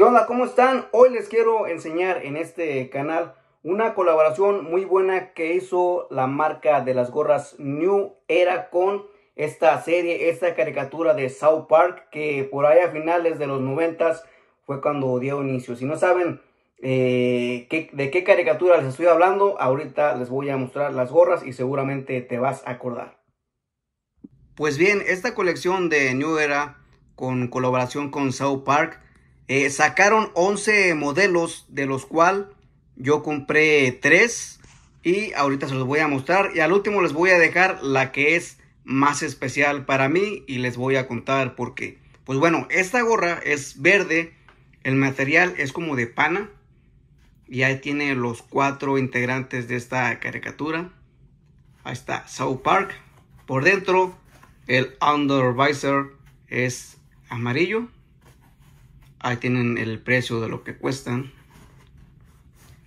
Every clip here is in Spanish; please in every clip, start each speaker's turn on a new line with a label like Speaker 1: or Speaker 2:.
Speaker 1: ¿Qué onda? ¿Cómo están? Hoy les quiero enseñar en este canal una colaboración muy buena que hizo la marca de las gorras New Era con esta serie, esta caricatura de South Park que por ahí a finales de los noventas fue cuando dio inicio. Si no saben eh, de qué caricatura les estoy hablando, ahorita les voy a mostrar las gorras y seguramente te vas a acordar. Pues bien, esta colección de New Era con colaboración con South Park eh, sacaron 11 modelos, de los cuales yo compré 3 y ahorita se los voy a mostrar. Y al último les voy a dejar la que es más especial para mí y les voy a contar por qué. Pues bueno, esta gorra es verde, el material es como de pana y ahí tiene los cuatro integrantes de esta caricatura. Ahí está South Park. Por dentro, el under visor es amarillo Ahí tienen el precio de lo que cuestan.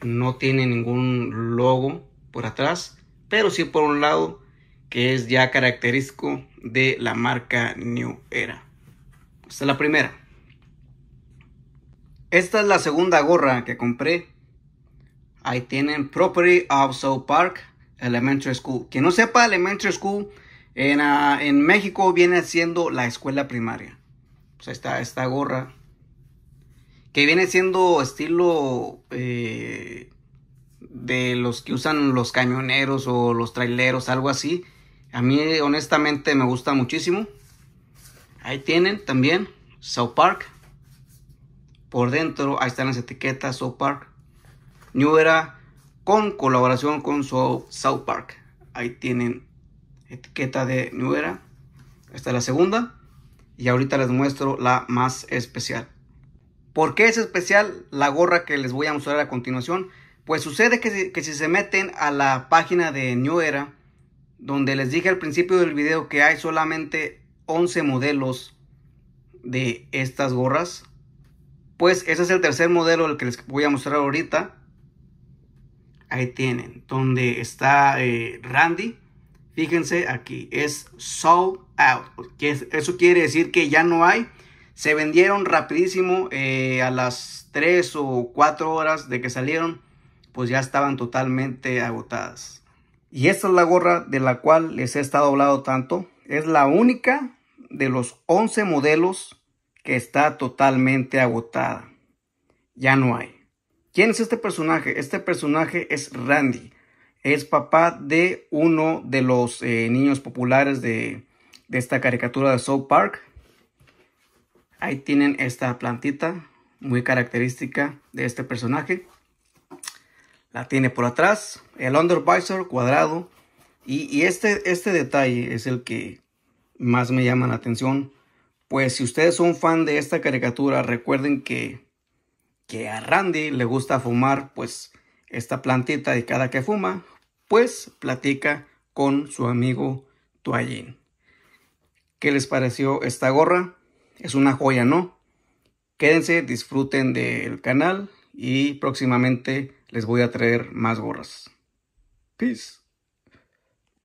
Speaker 1: No tiene ningún logo por atrás, pero sí por un lado que es ya característico de la marca New Era. Esta es la primera. Esta es la segunda gorra que compré. Ahí tienen Property of South Park Elementary School. Quien no sepa, Elementary School en, ah, México viene siendo la escuela primaria. Pues ahí está esta gorra que viene siendo estilo eh, de los que usan los cañoneros o los traileros, algo así. A mí honestamente me gusta muchísimo. Ahí tienen también South Park. Por dentro, ahí están las etiquetas South Park. New Era con colaboración con South Park. Ahí tienen etiqueta de New Era. Esta es la segunda. Y ahorita les muestro la más especial. ¿Por qué es especial la gorra que les voy a mostrar a continuación? Pues sucede que si, se meten a la página de New Era, donde les dije al principio del video que hay solamente 11 modelos de estas gorras, pues ese es el tercer modelo el que les voy a mostrar ahorita. Ahí tienen, donde está eh, Randy. Fíjense aquí, es sold out, eso quiere decir que ya no hay se vendieron rapidísimo eh, a las 3 o 4 horas de que salieron, pues ya estaban totalmente agotadas. Y esta es la gorra de la cual les he estado hablando tanto. Es la única de los 11 modelos que está totalmente agotada. Ya no hay. ¿Quién es este personaje? Este personaje es Randy. Es papá de uno de los eh, niños populares de, de esta caricatura de South Park, Ahí tienen esta plantita muy característica de este personaje. La tiene por atrás, el visor cuadrado. Y, este, este detalle es el que más me llama la atención. Pues si ustedes son fan de esta caricatura, recuerden que, que a Randy le gusta fumar, pues esta plantita y cada que fuma, pues platica con su amigo Toallín. ¿Qué les pareció esta gorra? es una joya, ¿no? Quédense, disfruten del canal y próximamente les voy a traer más gorras. Peace.